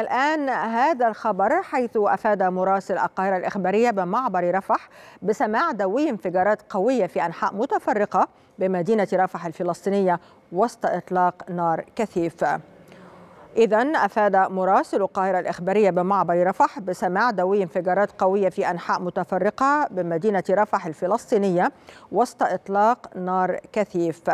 الآن هذا الخبر حيث أفاد مراسل القاهرة الإخبارية بمعبر رفح بسماع دوي انفجارات قوية في أنحاء متفرقة بمدينة رفح الفلسطينية وسط إطلاق نار كثيف إذا أفاد مراسل القاهرة الإخبارية بمعبر رفح بسماع دوي انفجارات قوية في أنحاء متفرقة بمدينة رفح الفلسطينية وسط إطلاق نار كثيف